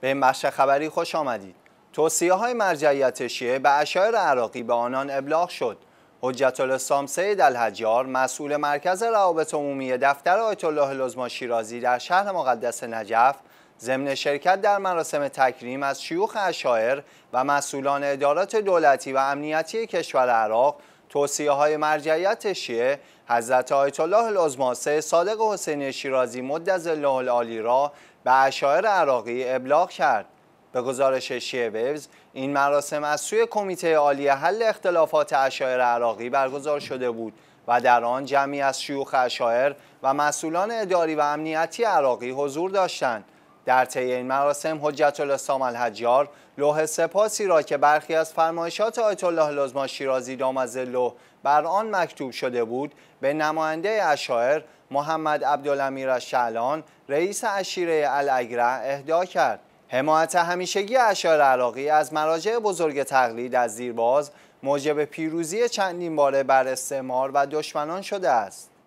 به بخش خبری خوش آمدید. توصیه های مرجعیت شیعه به اشایر عراقی به آنان ابلاغ شد. حجت الاسلام سید الحجار مسئول مرکز روابط عمومی دفتر آیت الله العظما شیرازی در شهر مقدس نجف ضمن شرکت در مراسم تکریم از شیوخ اشایر و مسئولان ادارات دولتی و امنیتی کشور عراق توصیه های مرجعیت شیعه حضرت آیت الله العظماسه صادق حسین شیرازی مدز الله العالی را به اشاعر عراقی ابلاغ کرد به گزارش شیعه ویوز این مراسم از سوی کمیته عالی حل اختلافات اشاعر عراقی برگزار شده بود و در آن جمعی از شیوخ اشاعر و مسئولان اداری و امنیتی عراقی حضور داشتند در طی این مراسم حجت الاسلام الحجار لوح سپاسی را که برخی از فرمایشات آیت الله لزما شیرازی لوح بر آن مکتوب شده بود به نماینده اشاعر محمد عبدالامیر شعلان رئیس اشیره الاگره اهدا کرد حمایت همیشگی اشاعر عراقی از مراجع بزرگ تقلید از زیرباز موجب پیروزی چندین باره بر استعمار و دشمنان شده است